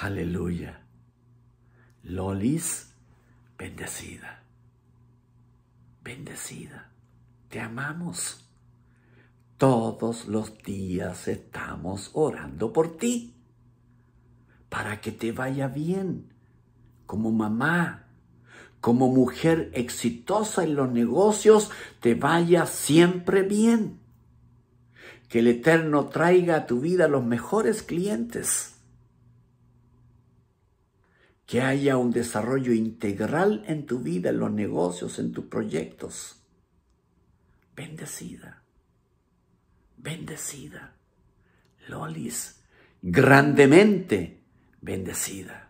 Aleluya. Lolis, bendecida. Bendecida. Te amamos. Todos los días estamos orando por ti. Para que te vaya bien. Como mamá, como mujer exitosa en los negocios, te vaya siempre bien. Que el Eterno traiga a tu vida los mejores clientes que haya un desarrollo integral en tu vida, en los negocios, en tus proyectos. Bendecida, bendecida. Lolis, grandemente bendecida.